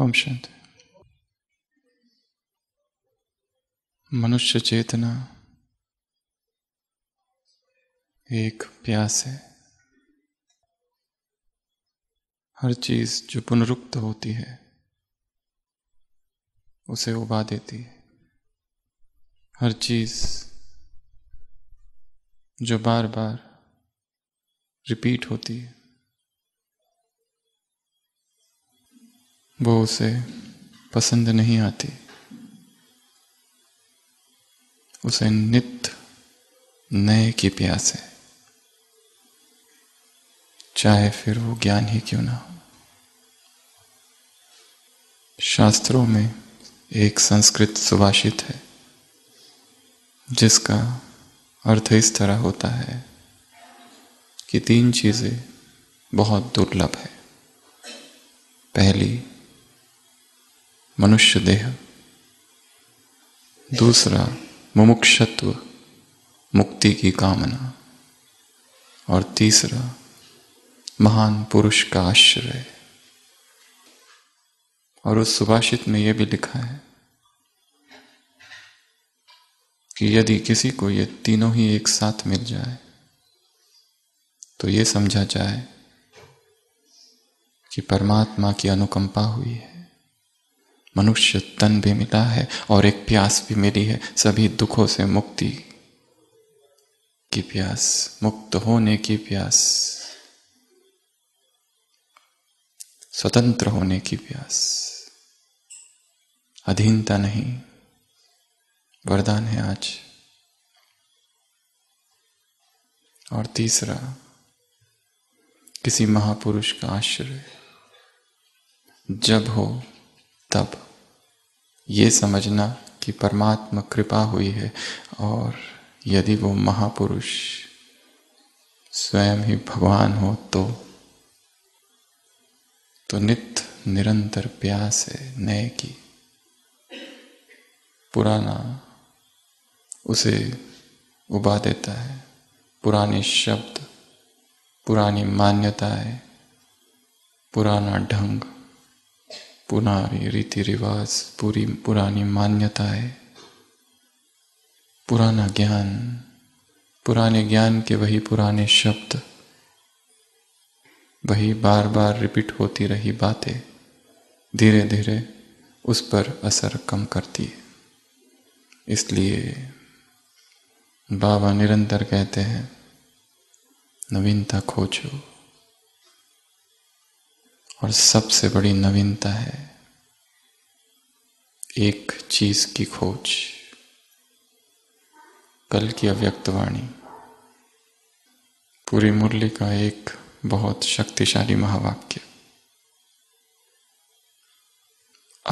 ओम शांति मनुष्य चेतना एक प्यास है हर चीज जो पुनरुक्त होती है उसे उबा देती है हर चीज जो बार बार रिपीट होती है वो उसे पसंद नहीं आती उसे नित नए की प्यास है चाहे फिर वो ज्ञान ही क्यों ना हो शास्त्रों में एक संस्कृत सुभाषित है जिसका अर्थ इस तरह होता है कि तीन चीज़ें बहुत दुर्लभ है पहली मनुष्य देह दूसरा मुमुक्षत्व मुक्ति की कामना और तीसरा महान पुरुष का आश्रय और उस सुभाषित में यह भी लिखा है कि यदि किसी को ये तीनों ही एक साथ मिल जाए तो ये समझा जाए कि परमात्मा की अनुकंपा हुई है मनुष्य तन भी मिला है और एक प्यास भी मिली है सभी दुखों से मुक्ति की प्यास मुक्त होने की प्यास स्वतंत्र होने की प्यास अधीनता नहीं वरदान है आज और तीसरा किसी महापुरुष का आश्रय जब हो तब ये समझना कि परमात्मा कृपा हुई है और यदि वो महापुरुष स्वयं ही भगवान हो तो तो नित्य निरंतर प्यास है नए की पुराना उसे उबा देता है पुराने शब्द पुरानी मान्यताएं पुराना ढंग पुरानी रीति रिवाज पूरी पुरानी मान्यताएं पुराना ज्ञान पुराने ज्ञान के वही पुराने शब्द वही बार बार रिपीट होती रही बातें धीरे धीरे उस पर असर कम करती है इसलिए बाबा निरंतर कहते हैं नवीनता खोजो और सबसे बड़ी नवीनता है एक चीज की खोज कल की अव्यक्तवाणी पूरी मुरली का एक बहुत शक्तिशाली महावाक्य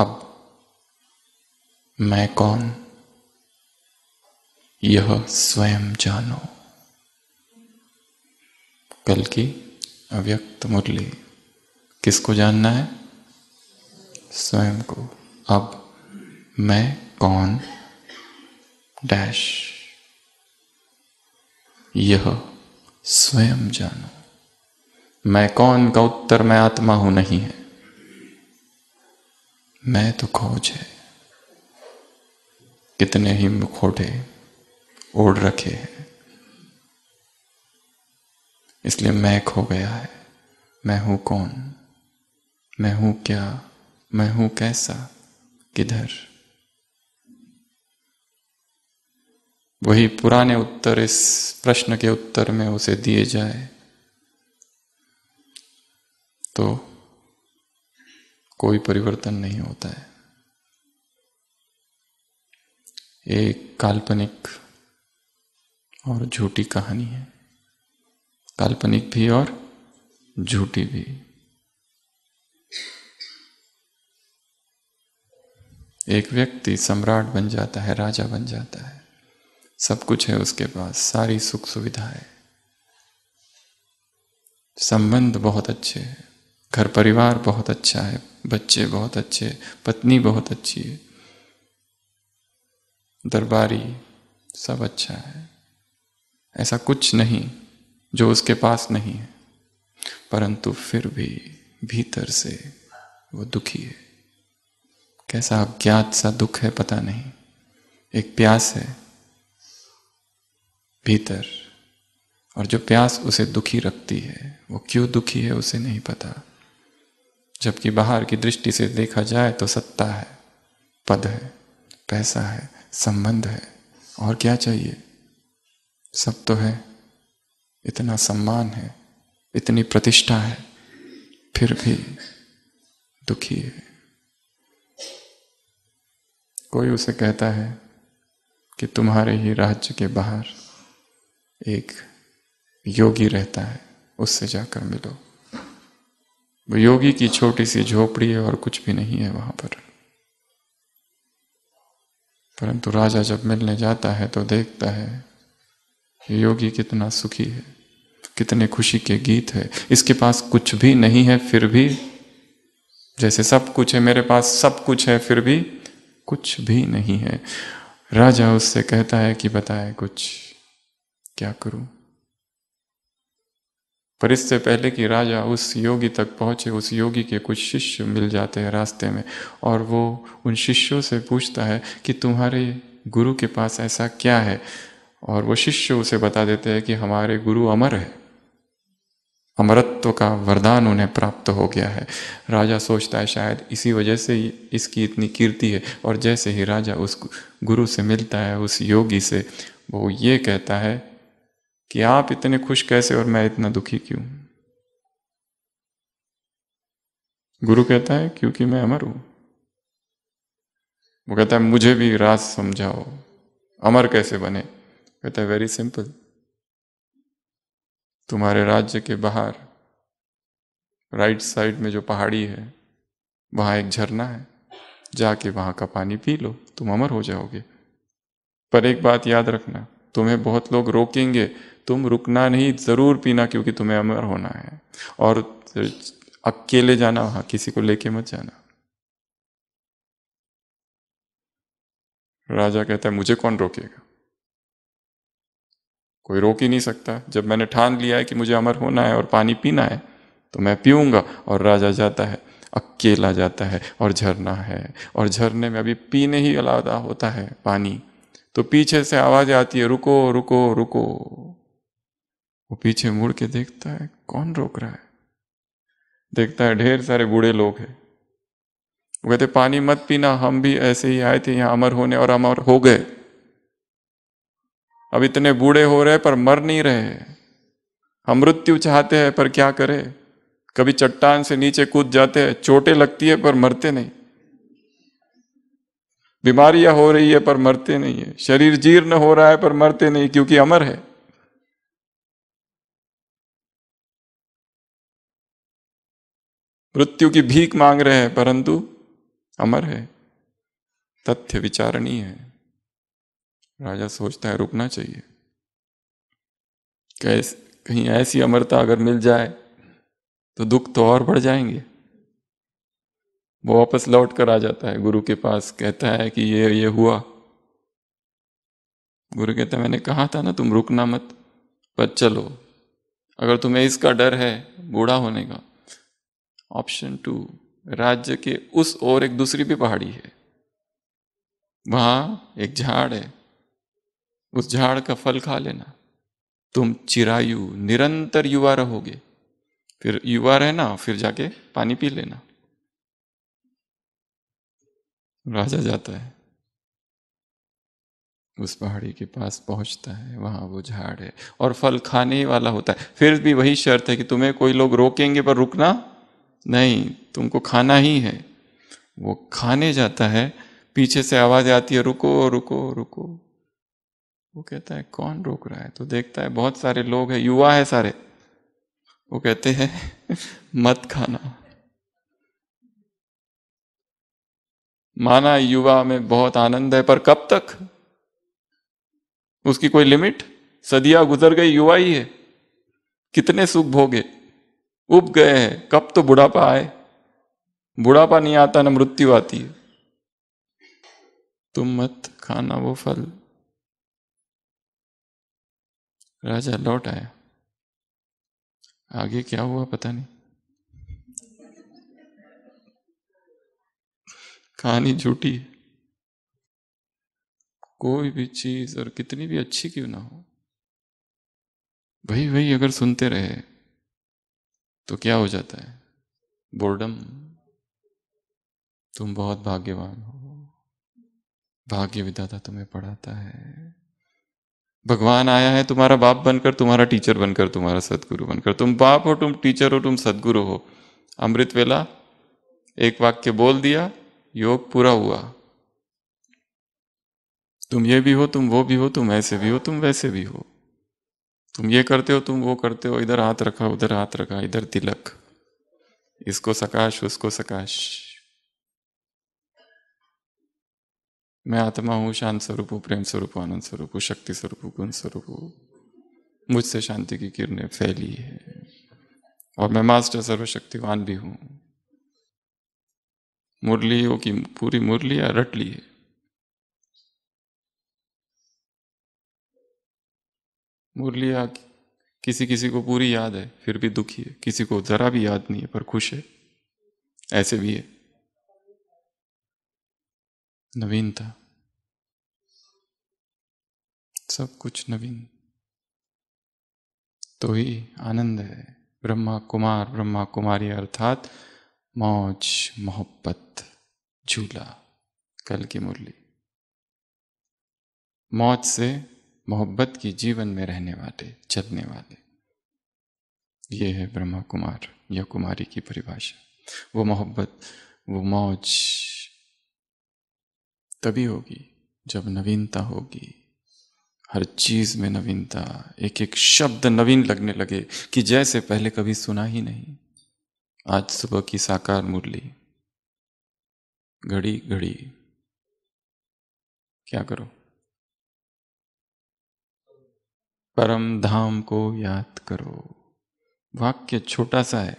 अब मैं कौन यह स्वयं जानो कल की अव्यक्त मुरली किसको जानना है स्वयं को अब मैं कौन डैश यह स्वयं जानो मैं कौन का उत्तर मैं आत्मा हूं नहीं है मैं तो खोज है कितने ही मुखोटे ओढ़ रखे हैं इसलिए मैं खो गया है मैं हूं कौन मैं हूं क्या मैं हूं कैसा किधर वही पुराने उत्तर इस प्रश्न के उत्तर में उसे दिए जाए तो कोई परिवर्तन नहीं होता है एक काल्पनिक और झूठी कहानी है काल्पनिक भी और झूठी भी एक व्यक्ति सम्राट बन जाता है राजा बन जाता है सब कुछ है उसके पास सारी सुख सुविधा है संबंध बहुत अच्छे हैं घर परिवार बहुत अच्छा है बच्चे बहुत अच्छे पत्नी बहुत अच्छी है दरबारी सब अच्छा है ऐसा कुछ नहीं जो उसके पास नहीं है परंतु फिर भी भीतर से वो दुखी है कैसा अज्ञात सा दुख है पता नहीं एक प्यास है भीतर और जो प्यास उसे दुखी रखती है वो क्यों दुखी है उसे नहीं पता जबकि बाहर की दृष्टि से देखा जाए तो सत्ता है पद है पैसा है संबंध है और क्या चाहिए सब तो है इतना सम्मान है इतनी प्रतिष्ठा है फिर भी दुखी है कोई उसे कहता है कि तुम्हारे ही राज्य के बाहर एक योगी रहता है उससे जाकर मिलो वो योगी की छोटी सी झोपड़ी है और कुछ भी नहीं है वहां पर परंतु राजा जब मिलने जाता है तो देखता है योगी कितना सुखी है कितने खुशी के गीत है इसके पास कुछ भी नहीं है फिर भी जैसे सब कुछ है मेरे पास सब कुछ है फिर भी कुछ भी नहीं है राजा उससे कहता है कि बताए कुछ क्या करूं पर इससे पहले कि राजा उस योगी तक पहुंचे उस योगी के कुछ शिष्य मिल जाते हैं रास्ते में और वो उन शिष्यों से पूछता है कि तुम्हारे गुरु के पास ऐसा क्या है और वो शिष्य उसे बता देते हैं कि हमारे गुरु अमर है अमरत्व का वरदान उन्हें प्राप्त हो गया है राजा सोचता है शायद इसी वजह से ही इसकी इतनी कीर्ति है और जैसे ही राजा उस गुरु से मिलता है उस योगी से वो ये कहता है कि आप इतने खुश कैसे और मैं इतना दुखी क्यों गुरु कहता है क्योंकि मैं अमर हूं वो कहता है मुझे भी राज समझाओ अमर कैसे बने कहता है वेरी सिंपल तुम्हारे राज्य के बाहर राइट साइड में जो पहाड़ी है वहाँ एक झरना है जाके वहाँ का पानी पी लो तुम अमर हो जाओगे पर एक बात याद रखना तुम्हें बहुत लोग रोकेंगे तुम रुकना नहीं ज़रूर पीना क्योंकि तुम्हें अमर होना है और अकेले जाना वहाँ किसी को लेके मत जाना राजा कहता है मुझे कौन रोकेगा कोई रोक ही नहीं सकता जब मैंने ठान लिया है कि मुझे अमर होना है और पानी पीना है तो मैं पीऊँगा और राजा जाता है अकेला जाता है और झरना है और झरने में अभी पीने ही अलादा होता है पानी तो पीछे से आवाज़ आती है रुको रुको रुको वो पीछे मुड़ के देखता है कौन रोक रहा है देखता है ढेर सारे बूढ़े लोग हैं वो कहते पानी मत पीना हम भी ऐसे ही आए थे यहाँ अमर होने और अमर हो गए अब इतने बूढ़े हो रहे पर मर नहीं रहे हम मृत्यु चाहते हैं पर क्या करे कभी चट्टान से नीचे कूद जाते हैं चोटें लगती है पर मरते नहीं बीमारियां हो रही है पर मरते नहीं है शरीर जीर्ण हो रहा है पर मरते नहीं क्योंकि अमर है मृत्यु की भीख मांग रहे हैं परंतु अमर है तथ्य विचारणीय है राजा सोचता है रुकना चाहिए कैस कहीं ऐसी अमरता अगर मिल जाए तो दुख तो और बढ़ जाएंगे वो वापस लौट कर आ जाता है गुरु के पास कहता है कि ये ये हुआ गुरु कहता है मैंने कहा था ना तुम रुकना मत पर चलो अगर तुम्हें इसका डर है बूढ़ा होने का ऑप्शन टू राज्य के उस और एक दूसरी भी पहाड़ी है वहां एक झाड़ है उस झाड़ का फल खा लेना तुम चिरायु निरंतर युवा रहोगे फिर युवा रहना फिर जाके पानी पी लेना राजा जाता है उस पहाड़ी के पास पहुंचता है वहां वो झाड़ है और फल खाने वाला होता है फिर भी वही शर्त है कि तुम्हें कोई लोग रोकेंगे पर रुकना नहीं तुमको खाना ही है वो खाने जाता है पीछे से आवाज आती है रुको रुको रुको वो कहता है कौन रोक रहा है तो देखता है बहुत सारे लोग हैं युवा है सारे वो कहते हैं मत खाना माना युवा में बहुत आनंद है पर कब तक उसकी कोई लिमिट सदिया गुजर गई युवा ही है कितने सुख भोगे उब गए हैं कब तो बुढ़ापा आए बुढ़ापा नहीं आता ना मृत्यु आती है तुम मत खाना वो फल राजा लौट आया आगे क्या हुआ पता नहीं कहानी झूठी है कोई भी चीज और कितनी भी अच्छी क्यों ना हो वही वही अगर सुनते रहे तो क्या हो जाता है बोर्डम तुम बहुत भाग्यवान हो भाग्य विदाता तुम्हें पढ़ाता है भगवान आया है तुम्हारा बाप बनकर तुम्हारा टीचर बनकर तुम्हारा सदगुरु बनकर तुम बाप हो तुम टीचर हो तुम सदगुरु हो अमृत वेला एक वाक्य बोल दिया योग पूरा हुआ तुम ये भी हो तुम वो भी हो तुम ऐसे भी हो तुम वैसे भी हो तुम ये करते हो तुम वो करते हो इधर हाथ रखा उधर हाथ रखा इधर तिलक इसको सकाश उसको सकाश मैं आत्मा हूँ शांत स्वरूप हूँ प्रेम स्वरूप आनंद स्वरूप हूँ शक्ति स्वरूप हूँ गुण स्वरूप हूँ मुझसे शांति की किरणें फैली है और मैं मास्टर सर्वशक्तिवान भी हूँ मुरलियों की पूरी मुरलियाँ रट ली है मुरलिया किसी किसी को पूरी याद है फिर भी दुखी है किसी को जरा भी याद नहीं है पर खुश है ऐसे भी है नवीनता सब कुछ नवीन तो ही आनंद है ब्रह्मा कुमार ब्रह्मा कुमारी अर्थात मौज मोहब्बत झूला कल की मुरली मौज से मोहब्बत की जीवन में रहने वाले चलने वाले ये है ब्रह्मा कुमार या कुमारी की परिभाषा वो मोहब्बत वो मौज तभी होगी जब नवीनता होगी हर चीज में नवीनता एक एक शब्द नवीन लगने लगे कि जैसे पहले कभी सुना ही नहीं आज सुबह की साकार मुरली घड़ी घड़ी क्या करो परम धाम को याद करो वाक्य छोटा सा है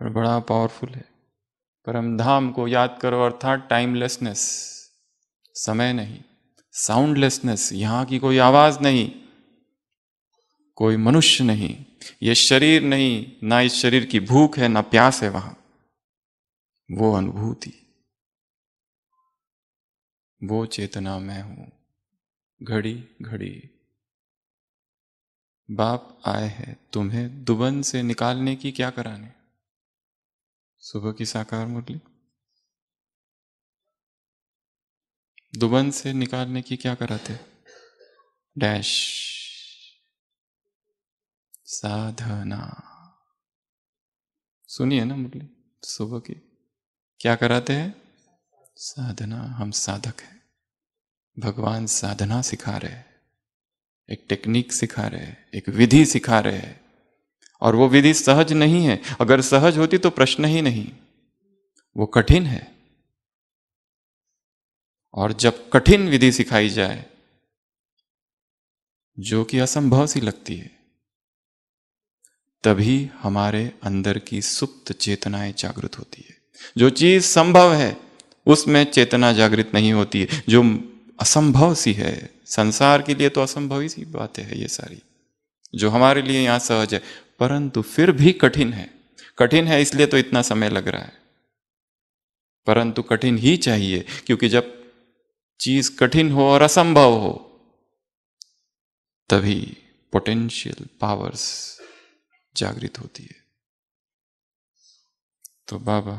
पर बड़ा पावरफुल है परम धाम को याद करो अर्थात टाइमलेसनेस समय नहीं साउंडलेसनेस यहां की कोई आवाज नहीं कोई मनुष्य नहीं ये शरीर नहीं ना इस शरीर की भूख है ना प्यास है वहां वो अनुभूति वो चेतना मैं हूं घड़ी घड़ी बाप आए हैं तुम्हें दुबन से निकालने की क्या कराने सुबह की साकार मुरली दुबंध से निकालने की क्या कराते डैश साधना सुनिए ना मुरली सुबह की क्या कराते हैं साधना हम साधक हैं भगवान साधना सिखा रहे हैं एक टेक्निक सिखा रहे हैं एक विधि सिखा रहे हैं और वो विधि सहज नहीं है अगर सहज होती तो प्रश्न ही नहीं वो कठिन है और जब कठिन विधि सिखाई जाए जो कि असंभव सी लगती है तभी हमारे अंदर की सुप्त चेतनाएं जागृत होती है जो चीज संभव है उसमें चेतना जागृत नहीं होती है जो असंभव सी है संसार के लिए तो असंभव ही सी बातें है ये सारी जो हमारे लिए यहां सहज है परंतु फिर भी कठिन है कठिन है इसलिए तो इतना समय लग रहा है परंतु कठिन ही चाहिए क्योंकि जब चीज कठिन हो और असंभव हो तभी पोटेंशियल पावर्स जागृत होती है तो बाबा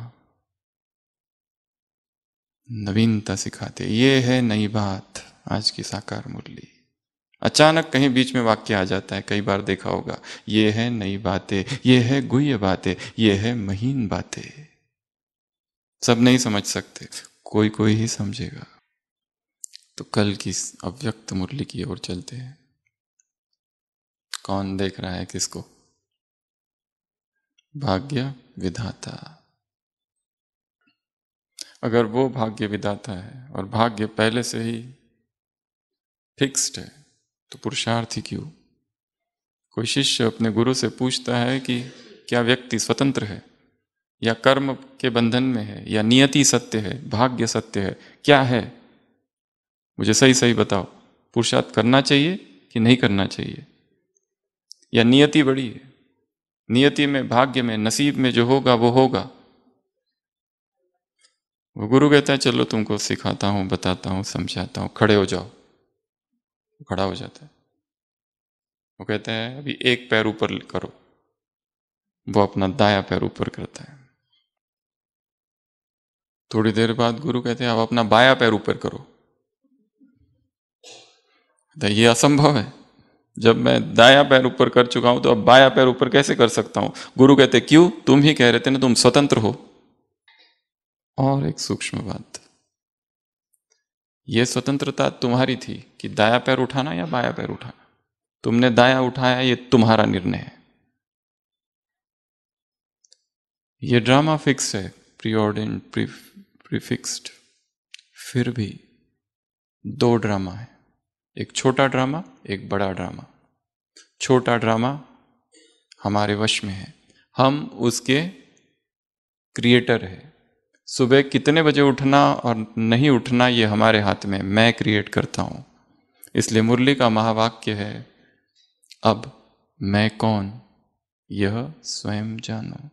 नवीनता सिखाते ये है नई बात आज की साकार मुरली अचानक कहीं बीच में वाक्य आ जाता है कई बार देखा होगा ये है नई बातें ये है गुह्य बातें ये है महीन बातें सब नहीं समझ सकते कोई कोई ही समझेगा तो कल की अव्यक्त मुरली की ओर चलते हैं कौन देख रहा है किसको भाग्य विधाता अगर वो भाग्य विधाता है और भाग्य पहले से ही फिक्स्ड है तो पुरुषार्थी क्यों कोई शिष्य अपने गुरु से पूछता है कि क्या व्यक्ति स्वतंत्र है या कर्म के बंधन में है या नियति सत्य है भाग्य सत्य है क्या है मुझे सही सही बताओ पुरुषार्थ करना चाहिए कि नहीं करना चाहिए या नियति बड़ी है नियति में भाग्य में नसीब में जो होगा वो होगा वो गुरु कहता है चलो तुमको सिखाता हूं बताता हूं समझाता हूं खड़े हो जाओ खड़ा हो जाता है वो कहते हैं अभी एक पैर ऊपर करो वो अपना दाया पैर ऊपर करता है थोड़ी देर बाद गुरु कहते हैं अब अपना बाया पैर ऊपर करो तो ये असंभव है जब मैं दाया पैर ऊपर कर चुका हूं तो अब बाया पैर ऊपर कैसे कर सकता हूं गुरु कहते क्यों तुम ही कह रहे थे ना तुम स्वतंत्र हो और एक सूक्ष्म बात यह स्वतंत्रता तुम्हारी थी कि दाया पैर उठाना या बाया पैर उठाना तुमने दाया उठाया ये तुम्हारा निर्णय है ये ड्रामा फिक्स है प्री ऑर्डिन प्रीफिक्स्ड फिर भी दो ड्रामा है एक छोटा ड्रामा एक बड़ा ड्रामा छोटा ड्रामा हमारे वश में है हम उसके क्रिएटर है सुबह कितने बजे उठना और नहीं उठना ये हमारे हाथ में मैं क्रिएट करता हूँ इसलिए मुरली का महावाक्य है अब मैं कौन यह स्वयं जानो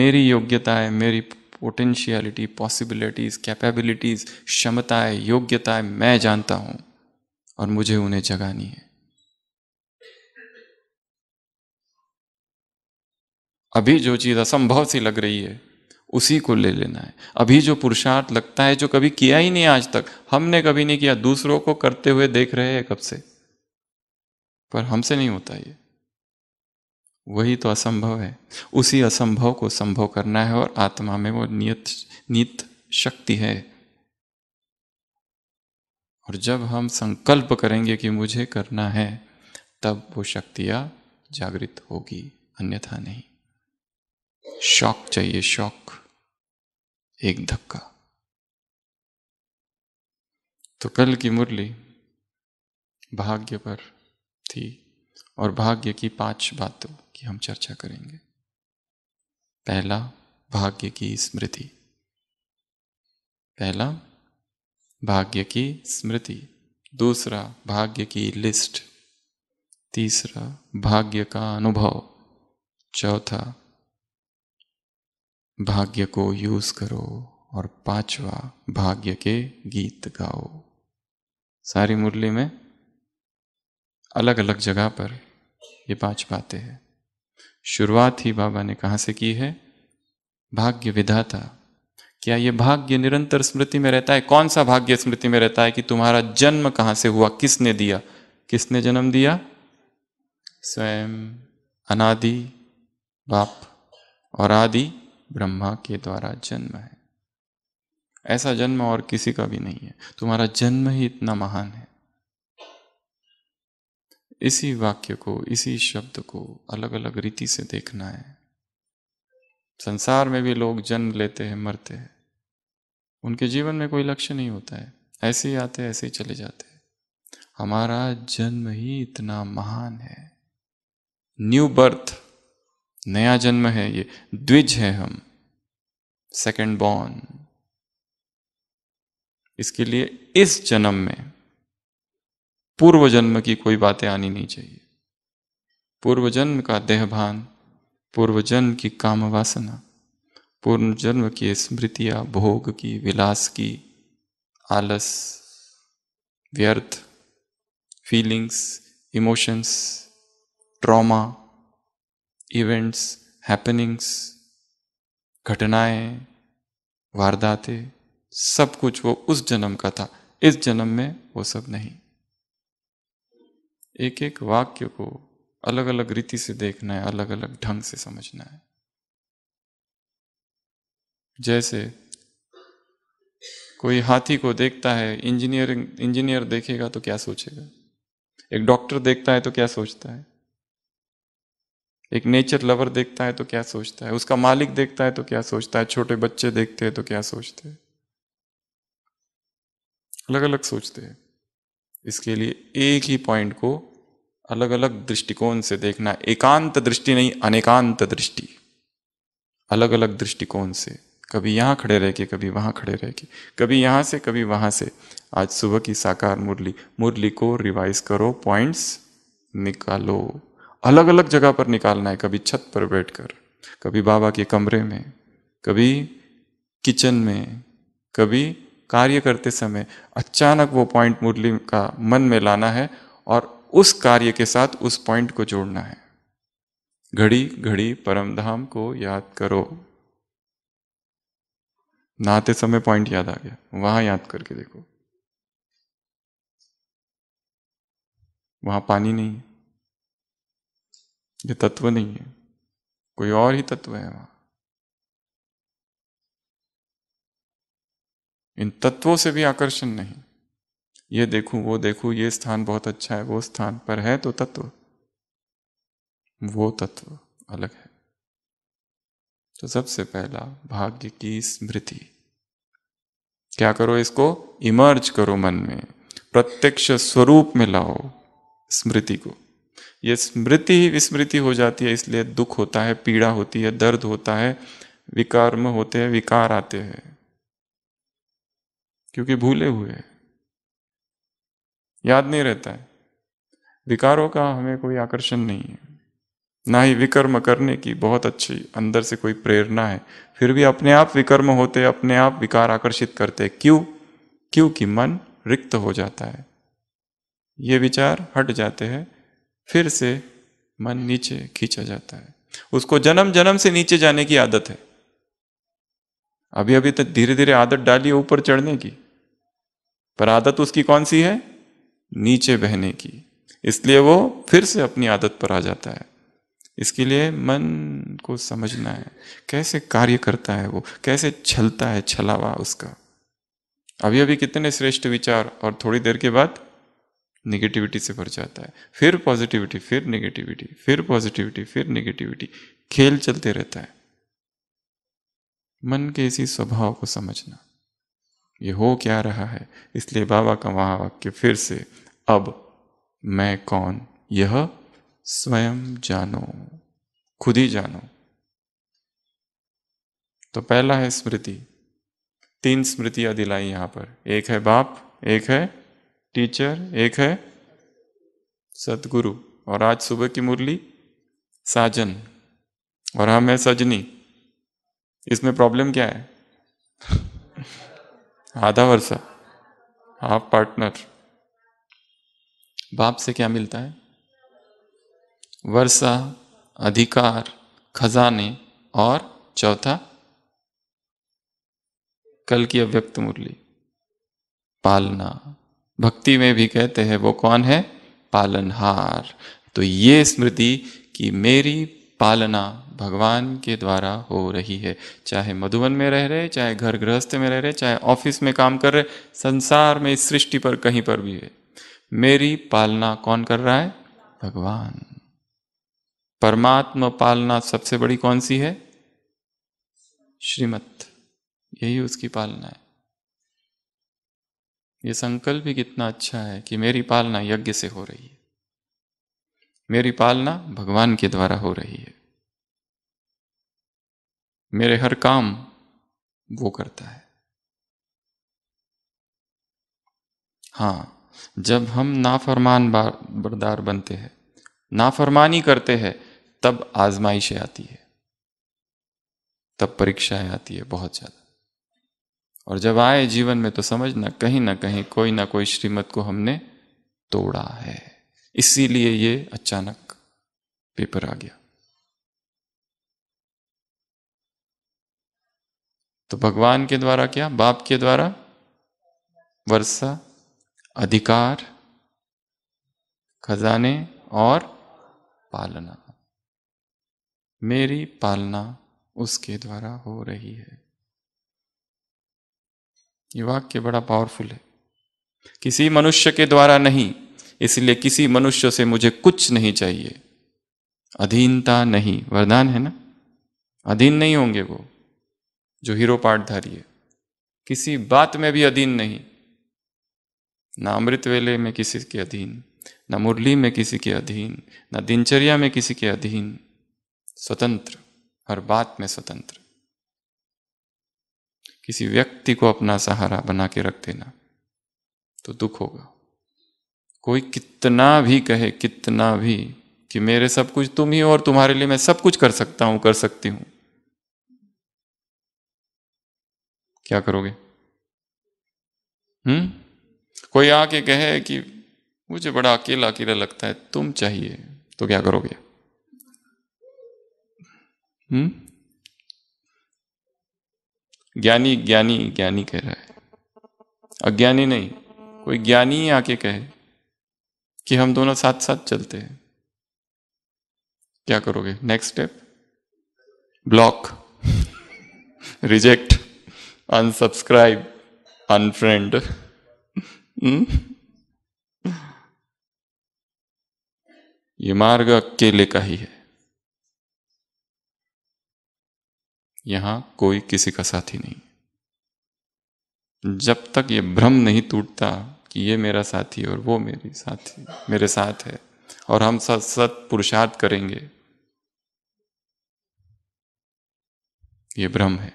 मेरी योग्यताएं मेरी पोटेंशियलिटी पॉसिबिलिटीज़ कैपेबिलिटीज़ क्षमताएं योग्यताएं मैं जानता हूँ और मुझे उन्हें जगानी है अभी जो चीज असंभव सी लग रही है उसी को ले लेना है अभी जो पुरुषार्थ लगता है जो कभी किया ही नहीं आज तक हमने कभी नहीं किया दूसरों को करते हुए देख रहे हैं कब से पर हमसे नहीं होता ये वही तो असंभव है उसी असंभव को संभव करना है और आत्मा में वो नियत नित शक्ति है और जब हम संकल्प करेंगे कि मुझे करना है तब वो शक्तियाँ जागृत होगी अन्यथा नहीं शौक चाहिए शौक एक धक्का तो कल की मुरली भाग्य पर थी और भाग्य की पांच बातों की हम चर्चा करेंगे पहला भाग्य की स्मृति पहला भाग्य की स्मृति दूसरा भाग्य की लिस्ट तीसरा भाग्य का अनुभव चौथा भाग्य को यूज करो और पांचवा भाग्य के गीत गाओ सारी मुरली में अलग अलग जगह पर ये पांच बातें हैं शुरुआत ही बाबा ने कहाँ से की है भाग्य विधाता क्या ये भाग्य निरंतर स्मृति में रहता है कौन सा भाग्य स्मृति में रहता है कि तुम्हारा जन्म कहाँ से हुआ किसने दिया किसने जन्म दिया स्वयं अनादि बाप और आदि ब्रह्मा के द्वारा जन्म है ऐसा जन्म और किसी का भी नहीं है तुम्हारा जन्म ही इतना महान है इसी वाक्य को इसी शब्द को अलग अलग रीति से देखना है संसार में भी लोग जन्म लेते हैं मरते हैं उनके जीवन में कोई लक्ष्य नहीं होता है ऐसे ही आते ऐसे ही चले जाते हमारा जन्म ही इतना महान है न्यू बर्थ नया जन्म है ये द्विज है हम सेकंड बॉर्न इसके लिए इस जन्म में पूर्व जन्म की कोई बातें आनी नहीं चाहिए पूर्व जन्म का देहभान पूर्व जन्म की काम वासना पुनर्जन्म की स्मृतियाँ भोग की विलास की आलस व्यर्थ feelings emotions trauma events happenings घटनाएं वारदातें सब कुछ वो उस जन्म का था इस जन्म में वो सब नहीं एक एक वाक्य को अलग अलग रीति से देखना है अलग अलग ढंग से समझना है जैसे कोई हाथी को देखता है इंजीनियरिंग इंजीनियर देखेगा तो क्या सोचेगा एक डॉक्टर देखता है तो क्या सोचता है एक नेचर लवर देखता है तो क्या सोचता है उसका मालिक देखता है तो क्या सोचता है छोटे बच्चे देखते हैं तो क्या सोचते हैं अलग अलग सोचते हैं इसके लिए एक ही पॉइंट को अलग अलग दृष्टिकोण से देखना एकांत दृष्टि नहीं अनेकांत दृष्टि अलग अलग दृष्टिकोण से कभी यहाँ खड़े रह के कभी वहाँ खड़े रह के कभी यहाँ से कभी वहाँ से आज सुबह की साकार मुरली मुरली को रिवाइज करो पॉइंट्स निकालो अलग अलग जगह पर निकालना है कभी छत पर बैठकर कभी बाबा के कमरे में कभी किचन में कभी कार्य करते समय अचानक वो पॉइंट मुरली का मन में लाना है और उस कार्य के साथ उस पॉइंट को जोड़ना है घड़ी घड़ी परमधाम को याद करो नहाते समय पॉइंट याद आ गया वहां याद करके देखो वहां पानी नहीं है ये तत्व नहीं है कोई और ही तत्व है वहां इन तत्वों से भी आकर्षण नहीं ये देखूं वो देखूं ये स्थान बहुत अच्छा है वो स्थान पर है तो तत्व वो तत्व अलग है तो सबसे पहला भाग्य की स्मृति क्या करो इसको इमर्ज करो मन में प्रत्यक्ष स्वरूप में लाओ स्मृति को ये स्मृति ही विस्मृति हो जाती है इसलिए दुख होता है पीड़ा होती है दर्द होता है विकार में होते हैं विकार आते हैं क्योंकि भूले हुए याद नहीं रहता है विकारों का हमें कोई आकर्षण नहीं है ना ही विकर्म करने की बहुत अच्छी अंदर से कोई प्रेरणा है फिर भी अपने आप विकर्म होते अपने आप विकार आकर्षित करते क्यों क्योंकि मन रिक्त हो जाता है ये विचार हट जाते हैं फिर से मन नीचे खींचा जाता है उसको जन्म जन्म से नीचे जाने की आदत है अभी अभी तक तो धीरे धीरे आदत डाली ऊपर चढ़ने की पर आदत उसकी कौन सी है नीचे बहने की इसलिए वो फिर से अपनी आदत पर आ जाता है इसके लिए मन को समझना है कैसे कार्य करता है वो कैसे छलता है छलावा उसका अभी अभी कितने श्रेष्ठ विचार और थोड़ी देर के बाद निगेटिविटी से भर जाता है फिर पॉजिटिविटी फिर निगेटिविटी फिर पॉजिटिविटी फिर निगेटिविटी खेल चलते रहता है मन के इसी स्वभाव को समझना ये हो क्या रहा है इसलिए बाबा का महावाक्य फिर से अब मैं कौन यह स्वयं जानो खुद ही जानो तो पहला है स्मृति तीन स्मृतियां दिलाई यहां पर एक है बाप एक है टीचर एक है सतगुरु और आज सुबह की मुरली साजन और हम है सजनी इसमें प्रॉब्लम क्या है आधा वर्षा हाफ पार्टनर बाप से क्या मिलता है वर्षा अधिकार खजाने और चौथा कल की अव्यक्त मुरली पालना भक्ति में भी कहते हैं वो कौन है पालनहार तो ये स्मृति कि मेरी पालना भगवान के द्वारा हो रही है चाहे मधुबन में रह रहे चाहे घर गृहस्थ में रह रहे चाहे ऑफिस में काम कर रहे संसार में इस सृष्टि पर कहीं पर भी है मेरी पालना कौन कर रहा है भगवान परमात्मा पालना सबसे बड़ी कौन सी है श्रीमत यही उसकी पालना है ये संकल्प भी कितना अच्छा है कि मेरी पालना यज्ञ से हो रही है मेरी पालना भगवान के द्वारा हो रही है मेरे हर काम वो करता है हाँ जब हम नाफरमान बरदार बनते हैं नाफरमानी करते हैं तब आजमाइशें आती है तब परीक्षाएं आती है बहुत ज़्यादा और जब आए जीवन में तो समझना कहीं ना कहीं कोई ना कोई श्रीमत को हमने तोड़ा है इसीलिए ये अचानक पेपर आ गया तो भगवान के द्वारा क्या बाप के द्वारा वर्षा अधिकार खजाने और पालना मेरी पालना उसके द्वारा हो रही है ये वाक्य बड़ा पावरफुल है किसी मनुष्य के द्वारा नहीं इसलिए किसी मनुष्य से मुझे कुछ नहीं चाहिए अधीनता नहीं वरदान है ना अधीन नहीं होंगे वो जो हीरो पाठधारी है किसी बात में भी अधीन नहीं ना अमृत वेले में किसी के अधीन ना मुरली में किसी के अधीन ना दिनचर्या में किसी के अधीन स्वतंत्र हर बात में स्वतंत्र किसी व्यक्ति को अपना सहारा बना के रख देना तो दुख होगा कोई कितना भी कहे कितना भी कि मेरे सब कुछ तुम ही हो और तुम्हारे लिए मैं सब कुछ कर सकता हूं कर सकती हूं क्या करोगे हम्म कोई आके कहे कि मुझे बड़ा अकेला अकेला लगता है तुम चाहिए तो क्या करोगे हम्म ज्ञानी ज्ञानी ज्ञानी कह रहा है अज्ञानी नहीं कोई ज्ञानी ही आके कहे कि हम दोनों साथ साथ चलते हैं क्या करोगे next step block reject unsubscribe unfriend ये मार्ग अकेले का ही है यहां कोई किसी का साथी नहीं जब तक ये भ्रम नहीं टूटता कि ये मेरा साथी और वो मेरी साथी मेरे साथ है और हम सत सत पुरुषार्थ करेंगे ये भ्रम है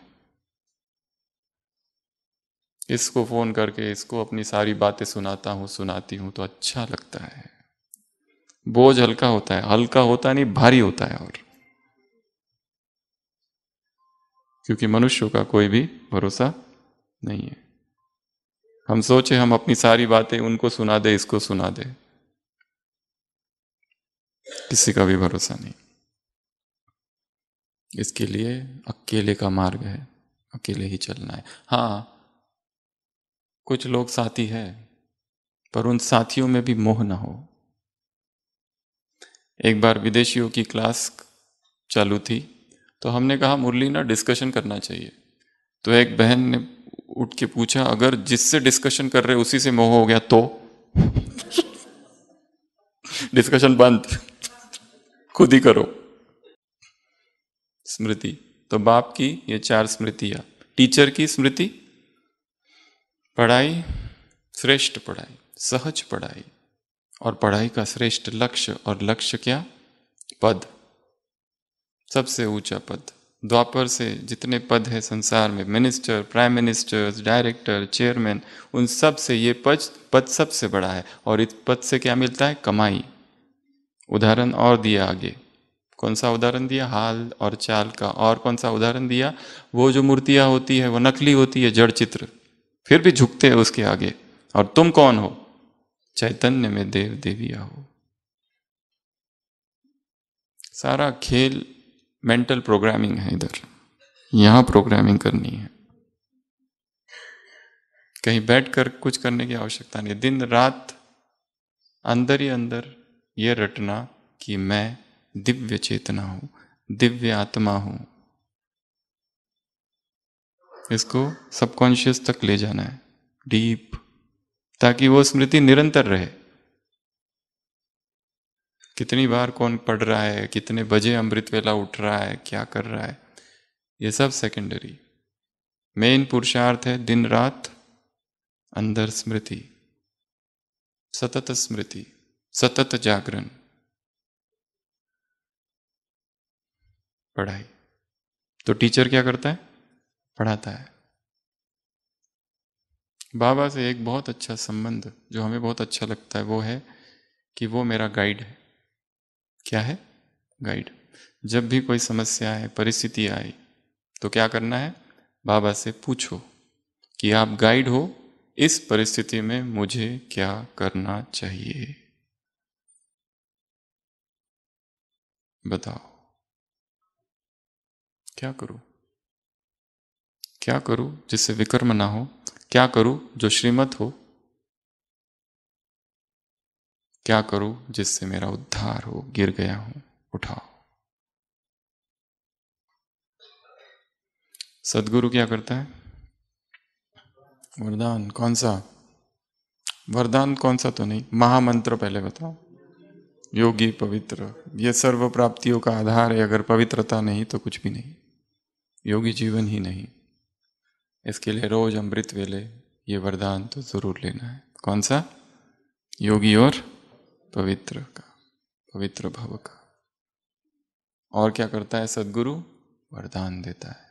इसको फोन करके इसको अपनी सारी बातें सुनाता हूं सुनाती हूं तो अच्छा लगता है बोझ हल्का होता है हल्का होता नहीं भारी होता है और क्योंकि मनुष्यों का कोई भी भरोसा नहीं है हम सोचे हम अपनी सारी बातें उनको सुना दे इसको सुना दे किसी का भी भरोसा नहीं इसके लिए अकेले का मार्ग है अकेले ही चलना है हाँ कुछ लोग साथी है पर उन साथियों में भी मोह ना हो एक बार विदेशियों की क्लास चालू थी तो हमने कहा मुरली ना डिस्कशन करना चाहिए तो एक बहन ने उठ के पूछा अगर जिससे डिस्कशन कर रहे उसी से मोह हो गया तो डिस्कशन बंद खुद ही करो स्मृति तो बाप की ये चार स्मृतियां टीचर की स्मृति पढ़ाई श्रेष्ठ पढ़ाई सहज पढ़ाई और पढ़ाई का श्रेष्ठ लक्ष्य और लक्ष्य क्या पद सबसे ऊंचा पद द्वापर से जितने पद हैं संसार में minister prime minister director chairman उन सब से ये पद पद सबसे बड़ा है और इस पद से क्या मिलता है कमाई उदाहरण और दिया आगे कौन सा उदाहरण दिया हाल और चाल का और कौन सा उदाहरण दिया वो जो मूर्तियाँ होती है वो नकली होती है जड़ चित्र फिर भी झुकते हैं उसके आगे और तुम कौन हो चैतन्य में देव देविया हो सारा खेल मेंटल प्रोग्रामिंग है इधर यहाँ प्रोग्रामिंग करनी है कहीं बैठकर कुछ करने की आवश्यकता नहीं दिन रात अंदर ही अंदर ये रटना कि मैं दिव्य चेतना हूं दिव्य आत्मा हूं इसको सबकॉन्शियस तक ले जाना है डीप ताकि वो स्मृति निरंतर रहे कितनी बार कौन पढ़ रहा है कितने बजे अमृत वेला उठ रहा है क्या कर रहा है ये सब सेकेंडरी मेन पुरुषार्थ है दिन रात अंदर स्मृति सतत स्मृति सतत जागरण पढ़ाई तो टीचर क्या करता है पढ़ाता है बाबा से एक बहुत अच्छा संबंध जो हमें बहुत अच्छा लगता है वो है कि वो मेरा गाइड है क्या है गाइड जब भी कोई समस्या आए परिस्थिति आए तो क्या करना है बाबा से पूछो कि आप गाइड हो इस परिस्थिति में मुझे क्या करना चाहिए बताओ क्या करूं क्या करूं जिससे विकर्म ना हो क्या करूं जो श्रीमत हो क्या करूं जिससे मेरा उद्धार हो गिर गया हूं उठाओ सदगुरु क्या करता है वरदान कौन सा वरदान कौन सा तो नहीं महामंत्र पहले बताओ योगी पवित्र ये सर्व प्राप्तियों का आधार है अगर पवित्रता नहीं तो कुछ भी नहीं योगी जीवन ही नहीं इसके लिए रोज अमृत वेले ये वरदान तो जरूर लेना है कौन सा योगी और पवित्र का पवित्र भव का और क्या करता है सदगुरु वरदान देता है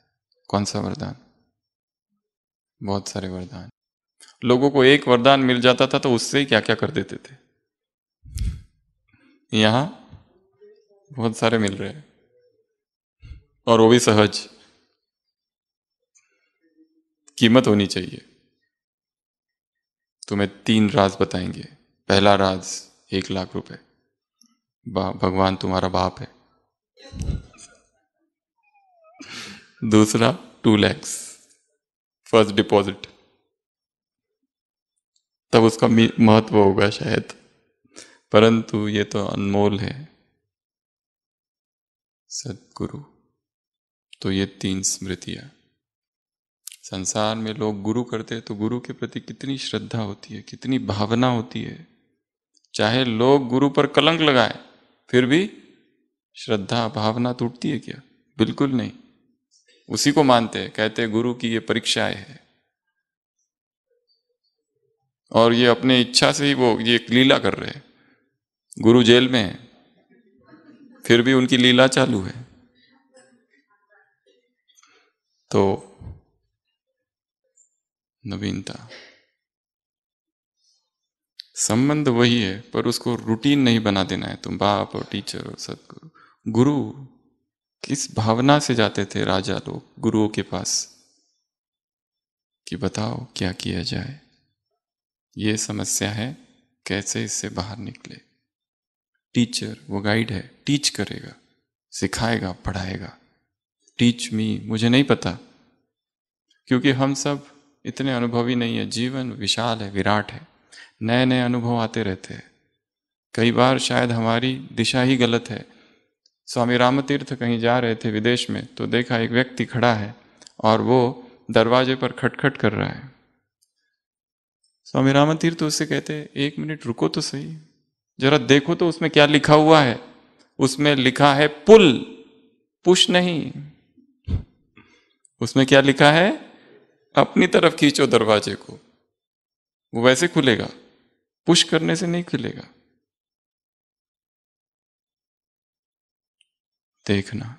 कौन सा वरदान बहुत सारे वरदान लोगों को एक वरदान मिल जाता था तो उससे ही क्या क्या कर देते थे यहां बहुत सारे मिल रहे हैं और वो भी सहज कीमत होनी चाहिए तुम्हें तीन राज बताएंगे पहला राज एक लाख रुपए भगवान तुम्हारा बाप है दूसरा टू लैक्स फर्स्ट डिपॉजिट तब उसका महत्व होगा शायद परंतु ये तो अनमोल है सदगुरु तो ये तीन स्मृतियां संसार में लोग गुरु करते हैं तो गुरु के प्रति कितनी श्रद्धा होती है कितनी भावना होती है चाहे लोग गुरु पर कलंक लगाए फिर भी श्रद्धा भावना टूटती है क्या बिल्कुल नहीं उसी को मानते हैं कहते हैं गुरु की ये परीक्षाएं है और ये अपने इच्छा से ही वो ये लीला कर रहे हैं गुरु जेल में है फिर भी उनकी लीला चालू है तो नवीनता संबंध वही है पर उसको रूटीन नहीं बना देना है तुम बाप और टीचर और सदगुरु गुरु किस भावना से जाते थे राजा लोग गुरुओं के पास कि बताओ क्या किया जाए ये समस्या है कैसे इससे बाहर निकले टीचर वो गाइड है टीच करेगा सिखाएगा पढ़ाएगा टीच मी मुझे नहीं पता क्योंकि हम सब इतने अनुभवी नहीं है जीवन विशाल है विराट है नए नए अनुभव आते रहते हैं कई बार शायद हमारी दिशा ही गलत है स्वामी रामतीर्थ कहीं जा रहे थे विदेश में तो देखा एक व्यक्ति खड़ा है और वो दरवाजे पर खटखट कर रहा है स्वामी रामतीर्थ उससे कहते एक मिनट रुको तो सही जरा देखो तो उसमें क्या लिखा हुआ है उसमें लिखा है पुल पुश नहीं उसमें क्या लिखा है अपनी तरफ खींचो दरवाजे को वो वैसे खुलेगा पुश करने से नहीं खुलेगा देखना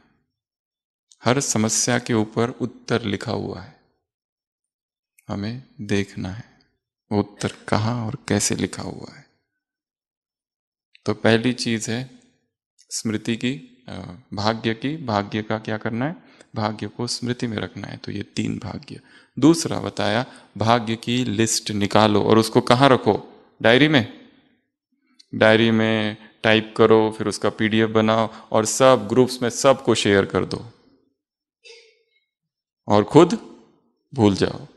हर समस्या के ऊपर उत्तर लिखा हुआ है हमें देखना है वो उत्तर कहाँ और कैसे लिखा हुआ है तो पहली चीज है स्मृति की भाग्य की भाग्य का क्या करना है भाग्य को स्मृति में रखना है तो ये तीन भाग्य दूसरा बताया भाग्य की लिस्ट निकालो और उसको कहाँ रखो डायरी में डायरी में टाइप करो फिर उसका पीडीएफ बनाओ और सब ग्रुप्स में सबको शेयर कर दो और खुद भूल जाओ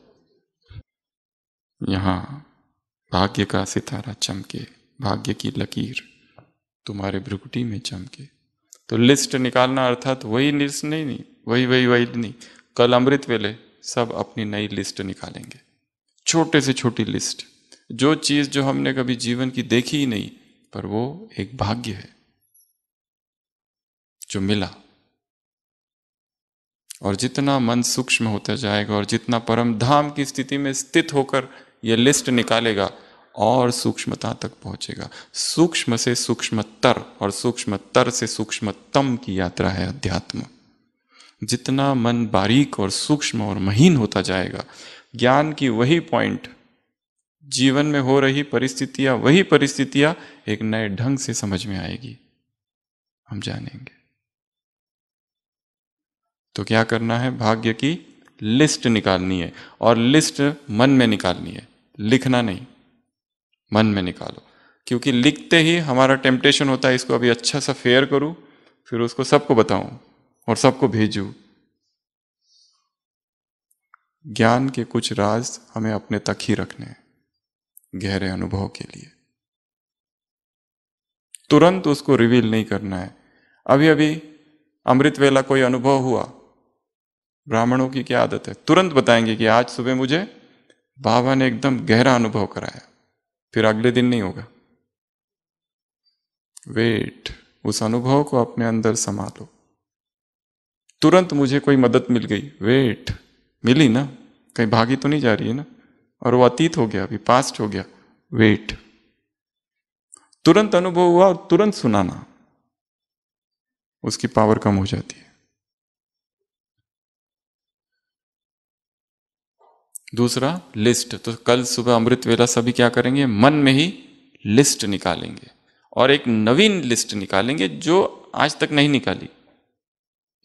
यहां भाग्य का सितारा चमके भाग्य की लकीर तुम्हारे भ्रुकुटी में चमके तो लिस्ट निकालना अर्थात वही लिस्ट नहीं नहीं वही वही वही नहीं कल अमृत वेले सब अपनी नई लिस्ट निकालेंगे छोटे से छोटी लिस्ट जो चीज जो हमने कभी जीवन की देखी ही नहीं पर वो एक भाग्य है जो मिला और जितना मन सूक्ष्म होता जाएगा और जितना परम धाम की स्थिति में स्थित होकर यह लिस्ट निकालेगा और सूक्ष्मता तक पहुंचेगा सूक्ष्म से सूक्ष्मतर और सूक्ष्मतर से सूक्ष्मतम की यात्रा है अध्यात्म जितना मन बारीक और सूक्ष्म और महीन होता जाएगा ज्ञान की वही पॉइंट जीवन में हो रही परिस्थितियां वही परिस्थितियां एक नए ढंग से समझ में आएगी हम जानेंगे तो क्या करना है भाग्य की लिस्ट निकालनी है और लिस्ट मन में निकालनी है लिखना नहीं मन में निकालो क्योंकि लिखते ही हमारा टेम्पटेशन होता है इसको अभी अच्छा सा फेयर करूं फिर उसको सबको बताऊं और सबको भेजू ज्ञान के कुछ राज हमें अपने तक ही रखने हैं गहरे अनुभव के लिए तुरंत उसको रिवील नहीं करना है अभी अभी अमृत वेला कोई अनुभव हुआ ब्राह्मणों की क्या आदत है तुरंत बताएंगे कि आज सुबह मुझे बाबा ने एकदम गहरा अनुभव कराया फिर अगले दिन नहीं होगा वेट उस अनुभव को अपने अंदर संभालो तुरंत मुझे कोई मदद मिल गई वेट मिली ना कहीं भागी तो नहीं जा रही है ना और वो अतीत हो गया अभी पास्ट हो गया वेट तुरंत अनुभव हुआ और तुरंत सुनाना उसकी पावर कम हो जाती है दूसरा लिस्ट तो कल सुबह अमृत वेला सभी क्या करेंगे मन में ही लिस्ट निकालेंगे और एक नवीन लिस्ट निकालेंगे जो आज तक नहीं निकाली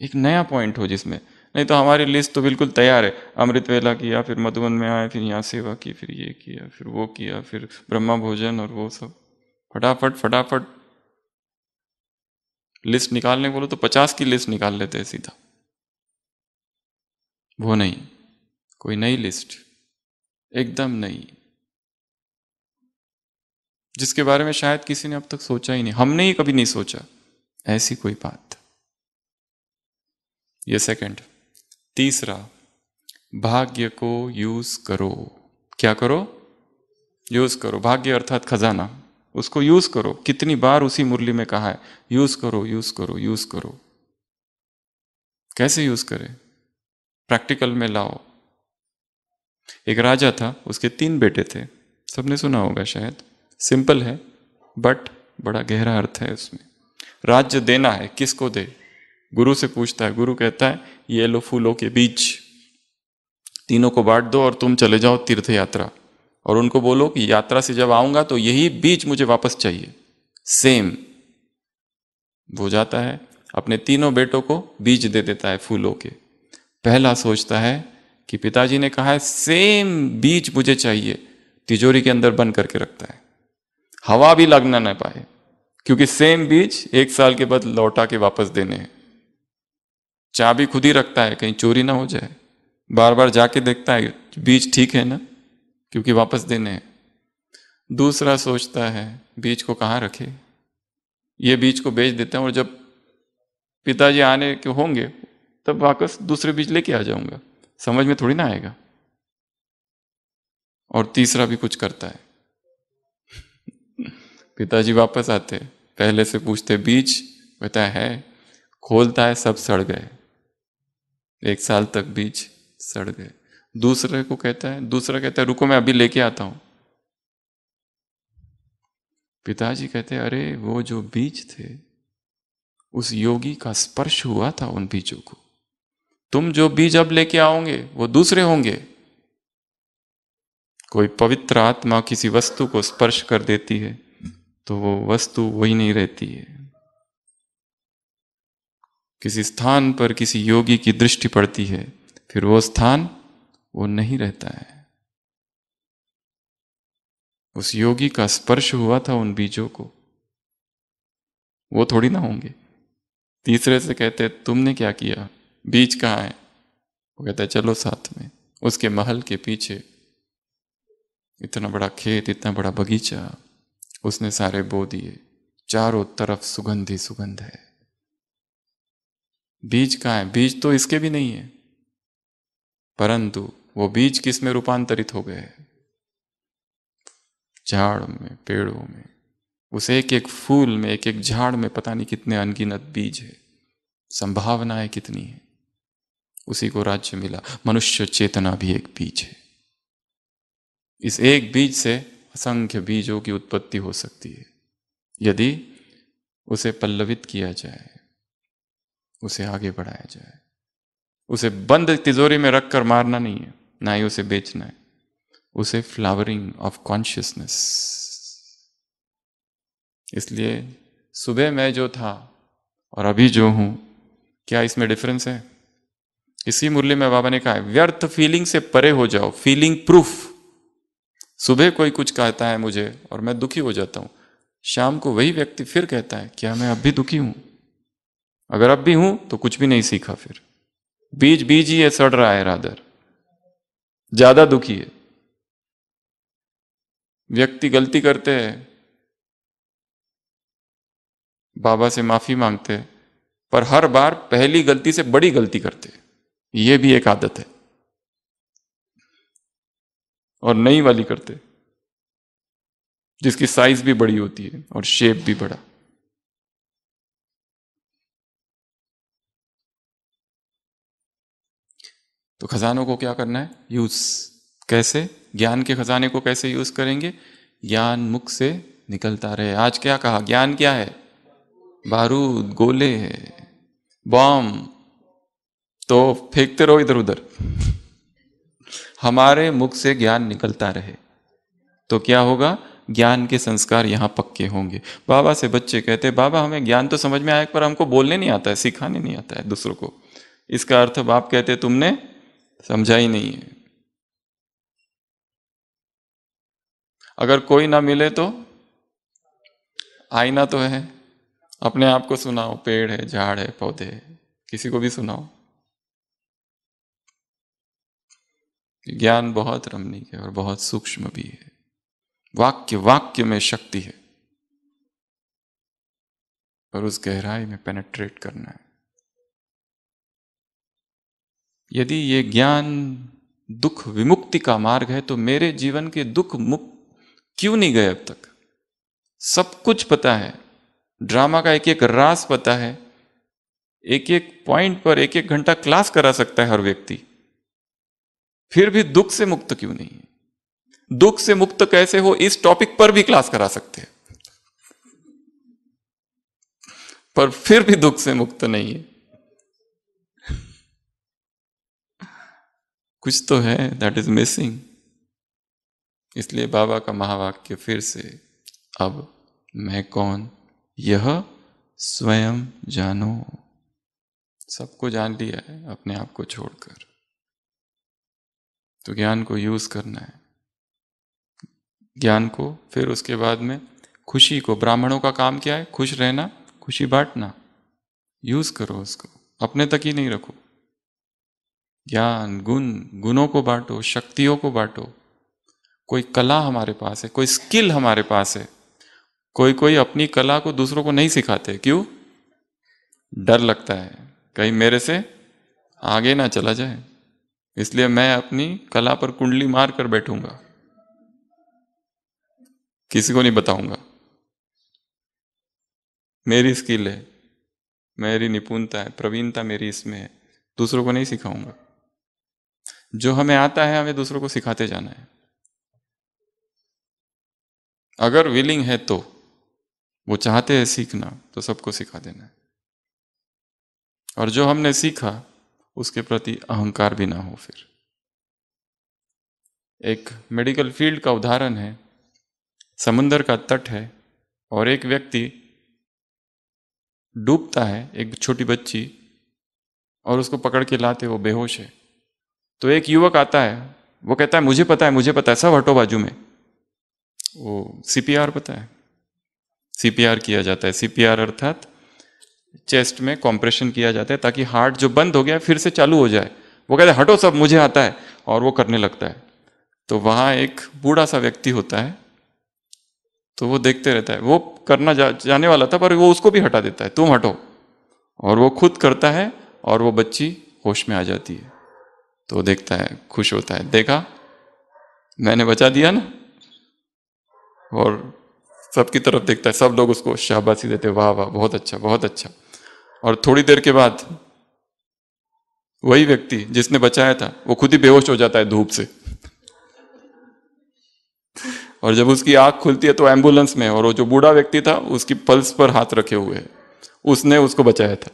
एक नया पॉइंट हो जिसमें नहीं तो हमारी लिस्ट तो बिल्कुल तैयार है अमृत वेला किया फिर मधुबन में आए फिर यहाँ सेवा की फिर ये किया फिर वो किया फिर ब्रह्मा भोजन और वो सब फटाफट फटाफट लिस्ट निकालने बोलो तो पचास की लिस्ट निकाल लेते हैं सीधा वो नहीं कोई नई लिस्ट एकदम नई जिसके बारे में शायद किसी ने अब तक सोचा ही नहीं हमने ही कभी नहीं सोचा ऐसी कोई बात ये सेकंड तीसरा भाग्य को यूज करो क्या करो यूज करो भाग्य अर्थात खजाना उसको यूज करो कितनी बार उसी मुरली में कहा है यूज करो यूज करो यूज करो कैसे यूज करें प्रैक्टिकल में लाओ एक राजा था उसके तीन बेटे थे सबने सुना होगा शायद सिंपल है बट बड़ा गहरा अर्थ है उसमें राज्य देना है किसको दे गुरु से पूछता है गुरु कहता है ये लो फूलों के बीच तीनों को बांट दो और तुम चले जाओ तीर्थ यात्रा और उनको बोलो कि यात्रा से जब आऊंगा तो यही बीज मुझे वापस चाहिए सेम वो जाता है अपने तीनों बेटों को बीज दे देता है फूलों के पहला सोचता है कि पिताजी ने कहा है सेम बीज मुझे चाहिए तिजोरी के अंदर बंद करके रखता है हवा भी लगना ना पाए क्योंकि सेम बीज एक साल के बाद लौटा के वापस देने हैं चाबी खुद ही रखता है कहीं चोरी ना हो जाए बार बार जाके देखता है बीज ठीक है ना क्योंकि वापस देने हैं दूसरा सोचता है बीज को कहाँ रखे ये बीज को बेच देते हैं और जब पिताजी आने के होंगे तब वापस दूसरे बीज लेके आ जाऊंगा समझ में थोड़ी ना आएगा और तीसरा भी कुछ करता है पिताजी वापस आते पहले से पूछते बीज कहता है खोलता है सब सड़ गए एक साल तक बीज सड़ गए दूसरे को कहता है दूसरा कहता है रुको मैं अभी लेके आता हूं पिताजी कहते हैं अरे वो जो बीज थे उस योगी का स्पर्श हुआ था उन बीजों को तुम जो बीज अब लेके आओगे वो दूसरे होंगे कोई पवित्र आत्मा किसी वस्तु को स्पर्श कर देती है तो वो वस्तु वही नहीं रहती है किसी स्थान पर किसी योगी की दृष्टि पड़ती है फिर वो स्थान वो नहीं रहता है उस योगी का स्पर्श हुआ था उन बीजों को वो थोड़ी ना होंगे तीसरे से कहते तुमने क्या किया बीज कहाँ है वो कहता है चलो साथ में उसके महल के पीछे इतना बड़ा खेत इतना बड़ा बगीचा उसने सारे बो दिए चारों तरफ सुगंध ही सुगंध है बीज कहाँ है बीज तो इसके भी नहीं है परंतु वो बीज किस में रूपांतरित हो गए हैं झाड़ में पेड़ों में उस एक एक फूल में एक एक झाड़ में पता नहीं कितने अनगिनत बीज है संभावनाएं कितनी है उसी को राज्य मिला मनुष्य चेतना भी एक बीज है इस एक बीज से असंख्य बीजों की उत्पत्ति हो सकती है यदि उसे पल्लवित किया जाए उसे आगे बढ़ाया जाए उसे बंद तिजोरी में रखकर मारना नहीं है ना ही उसे बेचना है उसे फ्लावरिंग ऑफ कॉन्शियसनेस इसलिए सुबह मैं जो था और अभी जो हूं क्या इसमें डिफरेंस है इसी मुरली में बाबा ने कहा है व्यर्थ फीलिंग से परे हो जाओ फीलिंग प्रूफ सुबह कोई कुछ कहता है मुझे और मैं दुखी हो जाता हूं शाम को वही व्यक्ति फिर कहता है क्या मैं अब भी दुखी हूं अगर अब भी हूं तो कुछ भी नहीं सीखा फिर बीज बीज ही है सड़ रहा है राधर ज्यादा दुखी है व्यक्ति गलती करते हैं बाबा से माफी मांगते हैं पर हर बार पहली गलती से बड़ी गलती करते हैं ये भी एक आदत है और नई वाली करते जिसकी साइज भी बड़ी होती है और शेप भी बड़ा तो खजानों को क्या करना है यूज कैसे ज्ञान के खजाने को कैसे यूज करेंगे ज्ञान मुख से निकलता रहे आज क्या कहा ज्ञान क्या है बारूद गोले बॉम्ब तो फेंकते रहो इधर उधर हमारे मुख से ज्ञान निकलता रहे तो क्या होगा ज्ञान के संस्कार यहां पक्के होंगे बाबा से बच्चे कहते बाबा हमें ज्ञान तो समझ में आया पर हमको बोलने नहीं आता है सिखाने नहीं आता है दूसरों को इसका अर्थ बाप कहते तुमने समझा ही नहीं है अगर कोई ना मिले तो आईना तो है अपने आप को सुनाओ पेड़ है झाड़ है पौधे है किसी को भी सुनाओ ज्ञान बहुत रमणीक है और बहुत सूक्ष्म भी है वाक्य वाक्य में शक्ति है और उस गहराई में पेनेट्रेट करना है यदि ये ज्ञान दुख विमुक्ति का मार्ग है तो मेरे जीवन के दुख मुक्त क्यों नहीं गए अब तक सब कुछ पता है ड्रामा का एक एक रास पता है एक एक पॉइंट पर एक एक घंटा क्लास करा सकता है हर व्यक्ति फिर भी दुख से मुक्त क्यों नहीं है दुख से मुक्त कैसे हो इस टॉपिक पर भी क्लास करा सकते हैं पर फिर भी दुख से मुक्त नहीं है कुछ तो है दैट इज मिसिंग इसलिए बाबा का महावाक्य फिर से अब मैं कौन यह स्वयं जानो सबको जान लिया है अपने आप को छोड़कर तो ज्ञान को यूज करना है ज्ञान को फिर उसके बाद में खुशी को ब्राह्मणों का काम क्या है खुश रहना खुशी बांटना यूज करो उसको अपने तक ही नहीं रखो ज्ञान गुण गुणों को बांटो शक्तियों को बांटो कोई कला हमारे पास है कोई स्किल हमारे पास है कोई कोई अपनी कला को दूसरों को नहीं सिखाते क्यों डर लगता है कहीं मेरे से आगे ना चला जाए इसलिए मैं अपनी कला पर कुंडली मार कर बैठूंगा किसी को नहीं बताऊंगा मेरी स्किल है मेरी निपुणता है प्रवीणता मेरी इसमें है दूसरों को नहीं सिखाऊंगा जो हमें आता है हमें दूसरों को सिखाते जाना है अगर विलिंग है तो वो चाहते हैं सीखना तो सबको सिखा देना है और जो हमने सीखा उसके प्रति अहंकार भी ना हो फिर एक मेडिकल फील्ड का उदाहरण है समुंदर का तट है और एक व्यक्ति डूबता है एक छोटी बच्ची और उसको पकड़ के लाते वो बेहोश है तो एक युवक आता है वो कहता है मुझे पता है मुझे पता है सब हटो बाजू में वो सीपीआर पता है सीपीआर किया जाता है सीपीआर अर्थात चेस्ट में कॉम्प्रेशन किया जाता है ताकि हार्ट जो बंद हो गया फिर से चालू हो जाए वो कहता है हटो सब मुझे आता है और वो करने लगता है तो वहाँ एक बूढ़ा सा व्यक्ति होता है तो वो देखते रहता है वो करना जा, जाने वाला था पर वो उसको भी हटा देता है तुम हटो और वो खुद करता है और वो बच्ची होश में आ जाती है तो देखता है खुश होता है देखा मैंने बचा दिया ना और सबकी तरफ देखता है सब लोग उसको शाबाशी देते वाह वाह बहुत अच्छा बहुत अच्छा और थोड़ी देर के बाद वही व्यक्ति जिसने बचाया था वो खुद ही बेहोश हो जाता है धूप से और जब उसकी आंख खुलती है तो एम्बुलेंस में और वो जो बूढ़ा व्यक्ति था उसकी पल्स पर हाथ रखे हुए है उसने उसको बचाया था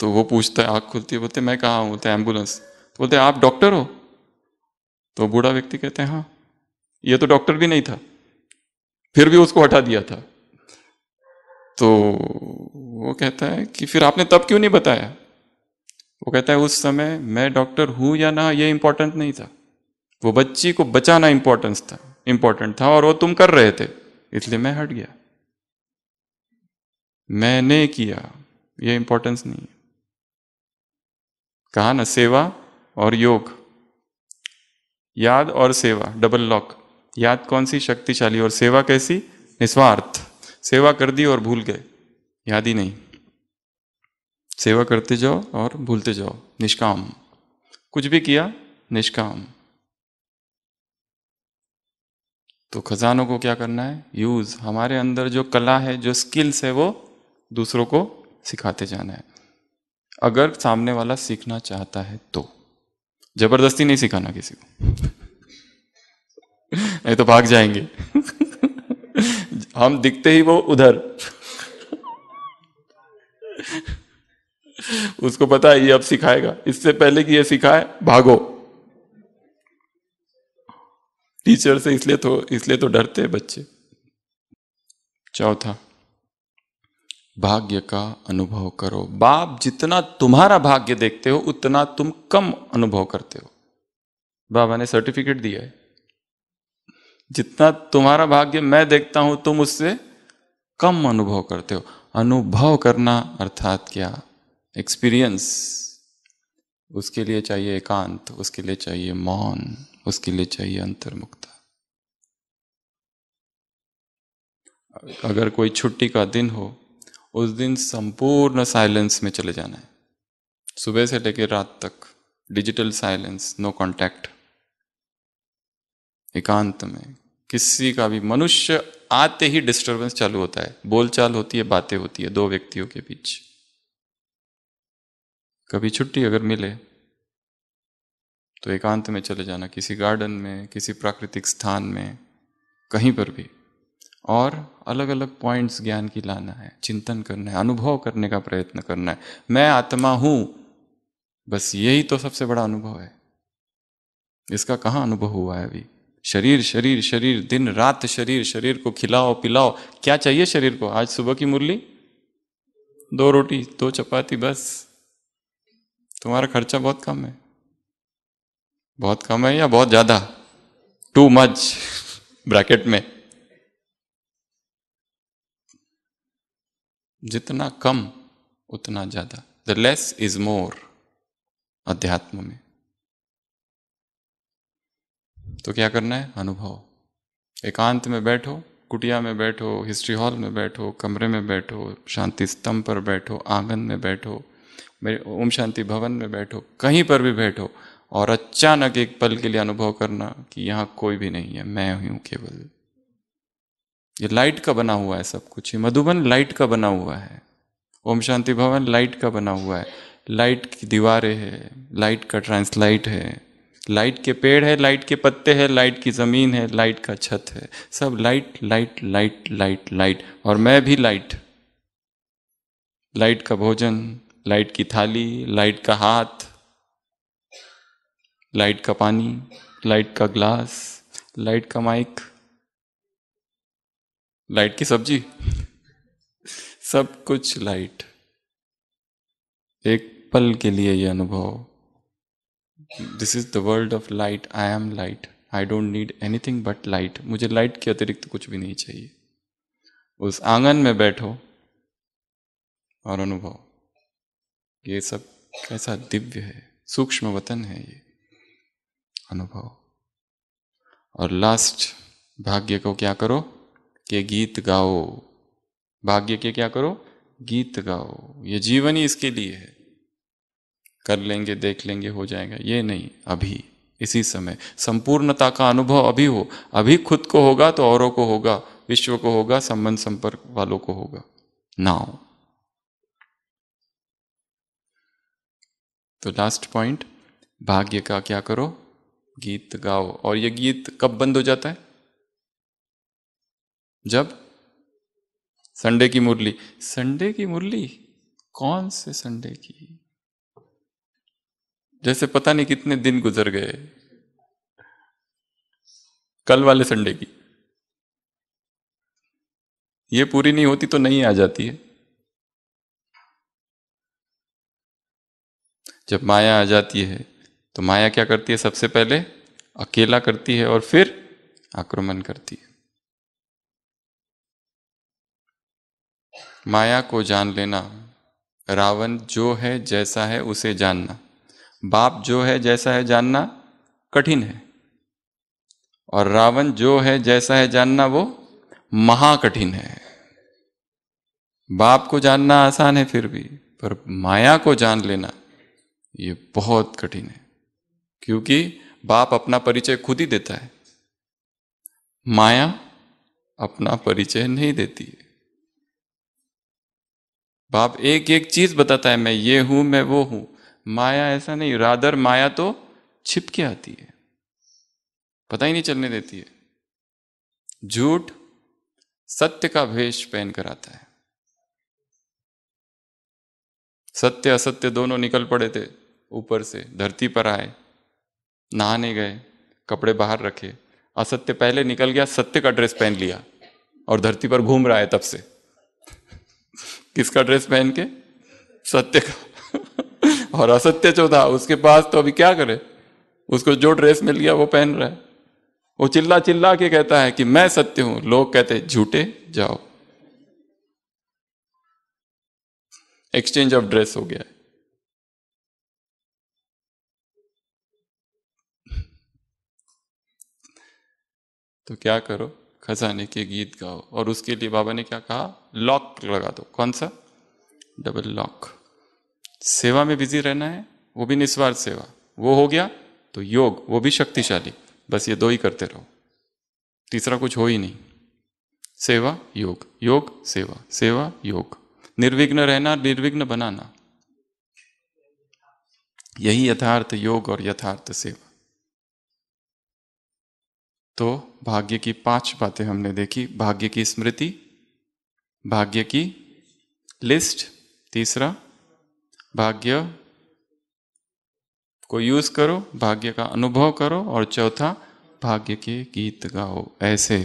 तो वो पूछता है आँख खुलती है बोलते मैं कहाँ हूँ बोलते एम्बुलेंस तो बोलते आप डॉक्टर हो तो बूढ़ा व्यक्ति कहते हैं हाँ ये तो डॉक्टर भी नहीं था फिर भी उसको हटा दिया था तो वो कहता है कि फिर आपने तब क्यों नहीं बताया वो कहता है उस समय मैं डॉक्टर हूं या ना ये इंपॉर्टेंट नहीं था वो बच्ची को बचाना इंपॉर्टेंस था इंपॉर्टेंट था और वो तुम कर रहे थे इसलिए मैं हट गया मैंने किया ये इंपॉर्टेंस नहीं है कहा ना सेवा और योग याद और सेवा डबल लॉक याद कौन सी शक्तिशाली और सेवा कैसी निस्वार्थ सेवा कर दी और भूल गए याद ही नहीं सेवा करते जाओ और भूलते जाओ निष्काम कुछ भी किया निष्काम तो खजानों को क्या करना है यूज हमारे अंदर जो कला है जो स्किल्स है वो दूसरों को सिखाते जाना है अगर सामने वाला सीखना चाहता है तो जबरदस्ती नहीं सिखाना किसी को नहीं तो भाग जाएंगे हम दिखते ही वो उधर उसको पता है ये अब सिखाएगा इससे पहले कि ये सिखाए भागो टीचर से इसलिए तो इसलिए तो डरते हैं बच्चे चौथा भाग्य का अनुभव करो बाप जितना तुम्हारा भाग्य देखते हो उतना तुम कम अनुभव करते हो बाबा ने सर्टिफिकेट दिया है जितना तुम्हारा भाग्य मैं देखता हूं तुम उससे कम अनुभव करते हो अनुभव करना अर्थात क्या एक्सपीरियंस उसके लिए चाहिए एकांत उसके लिए चाहिए मौन उसके लिए चाहिए अंतर्मुक्ता अगर कोई छुट्टी का दिन हो उस दिन संपूर्ण साइलेंस में चले जाना है सुबह से लेकर रात तक डिजिटल साइलेंस नो कांटेक्ट एकांत में किसी का भी मनुष्य आते ही डिस्टरबेंस चालू होता है बोलचाल होती है बातें होती है दो व्यक्तियों के बीच कभी छुट्टी अगर मिले तो एकांत में चले जाना किसी गार्डन में किसी प्राकृतिक स्थान में कहीं पर भी और अलग अलग पॉइंट्स ज्ञान की लाना है चिंतन करना है अनुभव करने का प्रयत्न करना है मैं आत्मा हूं बस यही तो सबसे बड़ा अनुभव है इसका कहाँ अनुभव हुआ है अभी शरीर शरीर शरीर दिन रात शरीर शरीर को खिलाओ पिलाओ क्या चाहिए शरीर को आज सुबह की मुरली दो रोटी दो चपाती बस तुम्हारा खर्चा बहुत कम है बहुत कम है या बहुत ज्यादा टू मच ब्रैकेट में जितना कम उतना ज्यादा द लेस इज मोर अध्यात्म में तो क्या करना है अनुभव एकांत में बैठो कुटिया में बैठो हिस्ट्री हॉल में बैठो कमरे में बैठो शांति स्तंभ पर बैठो आंगन में बैठो मेरे ओम शांति भवन में बैठो कहीं पर भी बैठो और अचानक एक पल के लिए अनुभव करना कि यहाँ कोई भी नहीं है मैं हूँ केवल ये लाइट का बना हुआ है सब कुछ ये मधुबन लाइट का बना हुआ है ओम शांति भवन लाइट का बना हुआ है लाइट की दीवारें है लाइट का ट्रांसलाइट है लाइट के पेड़ है लाइट के पत्ते हैं लाइट की ज़मीन है लाइट का छत है सब light light light light light और मैं भी लाइट लाइट का भोजन लाइट की थाली लाइट का हाथ लाइट का पानी लाइट का ग्लास लाइट का माइक लाइट की सब्जी सब कुछ लाइट एक पल के लिए ये अनुभव this is the world of light I am light I don't need anything but light मुझे लाइट के अतिरिक्त कुछ भी नहीं चाहिए उस आंगन में बैठो और अनुभव ये सब कैसा दिव्य है सूक्ष्म वतन है ये अनुभव और लास्ट भाग्य को क्या करो के गीत गाओ भाग्य के क्या करो गीत गाओ ये जीवन ही इसके लिए है कर लेंगे देख लेंगे हो जाएगा ये नहीं अभी इसी समय संपूर्णता का अनुभव अभी हो अभी खुद को होगा तो औरों को होगा विश्व को होगा संबंध संपर्क वालों को होगा नाउ तो लास्ट पॉइंट भाग्य का क्या करो गीत गाओ और ये गीत कब बंद हो जाता है जब संडे की मुरली संडे की मुरली कौन से संडे की जैसे पता नहीं कितने दिन गुजर गए कल वाले संडे की ये पूरी नहीं होती तो नहीं आ जाती है जब माया आ जाती है तो माया क्या करती है सबसे पहले अकेला करती है और फिर आक्रमण करती है माया को जान लेना रावण जो है जैसा है उसे जानना बाप जो है जैसा है जानना कठिन है और रावण जो है जैसा है जानना वो महाकठिन है बाप को जानना आसान है फिर भी पर माया को जान लेना ये बहुत कठिन है क्योंकि बाप अपना परिचय खुद ही देता है माया अपना परिचय नहीं देती है बाप एक एक चीज बताता है मैं ये हूं मैं वो हूं माया ऐसा नहीं रादर माया तो छिप के आती है पता ही नहीं चलने देती है झूठ सत्य का भेष पहन कर आता है सत्य असत्य दोनों निकल पड़े थे ऊपर से धरती पर आए नहाने गए कपड़े बाहर रखे असत्य पहले निकल गया सत्य का ड्रेस पहन लिया और धरती पर घूम रहा है तब से किसका ड्रेस पहन के सत्य का और असत्य चौथा उसके पास तो अभी क्या करे उसको जो ड्रेस मिल गया वो पहन रहा है वो चिल्ला चिल्ला के कहता है कि मैं सत्य हूं लोग कहते झूठे जाओ एक्सचेंज ऑफ ड्रेस हो गया है तो क्या करो खजाने के गीत गाओ और उसके लिए बाबा ने क्या कहा लॉक लगा दो कौन सा डबल लॉक सेवा में बिजी रहना है वो भी निस्वार्थ सेवा वो हो गया तो योग वो भी शक्तिशाली बस ये दो ही करते रहो तीसरा कुछ हो ही नहीं सेवा योग योग सेवा सेवा योग निर्विघ्न रहना निर्विघ्न बनाना यही यथार्थ योग और यथार्थ सेवा तो भाग्य की पांच बातें हमने देखी भाग्य की स्मृति भाग्य की लिस्ट तीसरा भाग्य को यूज करो भाग्य का अनुभव करो और चौथा भाग्य के गीत गाओ ऐसे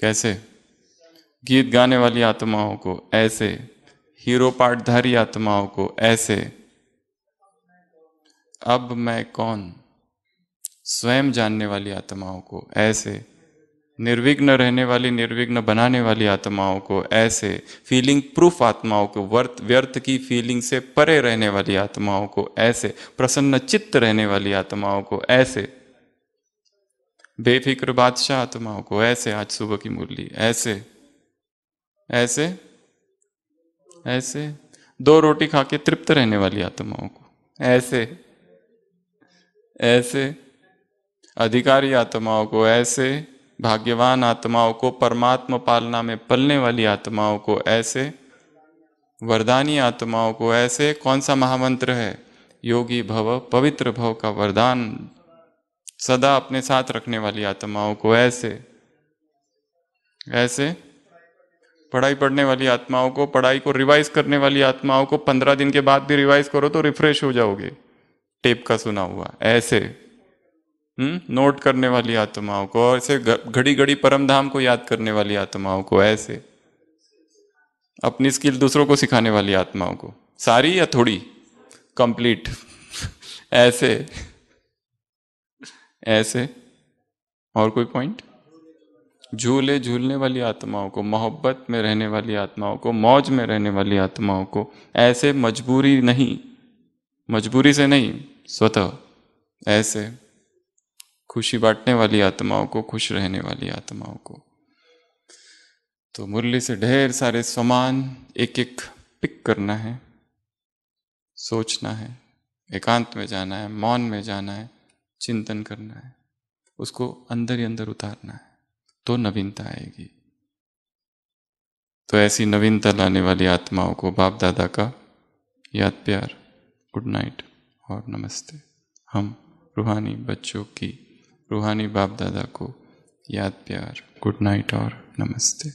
कैसे गीत गाने वाली आत्माओं को ऐसे हीरो पाठधारी आत्माओं को ऐसे अब मैं कौन स्वयं जानने वाली आत्माओं को ऐसे निर्विघ्न रहने वाली निर्विघ्न बनाने वाली आत्माओं को ऐसे फीलिंग प्रूफ आत्माओं को वर्थ व्यर्थ की फीलिंग से परे रहने वाली आत्माओं को ऐसे प्रसन्न चित्त रहने वाली आत्माओं को ऐसे बेफिक्र बादशाह आत्माओं को ऐसे आज सुबह की मुरली ऐसे ऐसे ऐसे दो रोटी खा के तृप्त रहने वाली आत्माओं को ऐसे ऐसे अधिकारी आत्माओं को ऐसे भाग्यवान आत्माओं को परमात्म पालना में पलने वाली आत्माओं को ऐसे वरदानी आत्माओं को ऐसे कौन सा महामंत्र है योगी भव पवित्र भव का वरदान सदा अपने साथ रखने वाली आत्माओं को ऐसे ऐसे पढ़ाई पढ़ने वाली आत्माओं को पढ़ाई को रिवाइज करने वाली आत्माओं को पंद्रह दिन के बाद भी रिवाइज करो तो रिफ्रेश हो जाओगे टेप का सुना हुआ ऐसे हम्म नोट करने वाली आत्माओं को और ऐसे घड़ी घड़ी परम धाम को याद करने वाली आत्माओं को ऐसे अपनी स्किल दूसरों को सिखाने वाली आत्माओं को सारी या थोड़ी कंप्लीट ऐसे ऐसे और कोई पॉइंट झूले झूलने वाली आत्माओं को मोहब्बत में रहने वाली आत्माओं को मौज में रहने वाली आत्माओं को ऐसे मजबूरी नहीं मजबूरी से नहीं स्वतः ऐसे खुशी बांटने वाली आत्माओं को खुश रहने वाली आत्माओं को तो मुरली से ढेर सारे सामान एक एक पिक करना है सोचना है एकांत में जाना है मौन में जाना है चिंतन करना है उसको अंदर ही अंदर उतारना है तो नवीनता आएगी तो ऐसी नवीनता लाने वाली आत्माओं को बाप दादा का याद प्यार गुड नाइट और नमस्ते हम रूहानी बच्चों की रूहानी बाप दादा को याद प्यार गुड नाइट और नमस्ते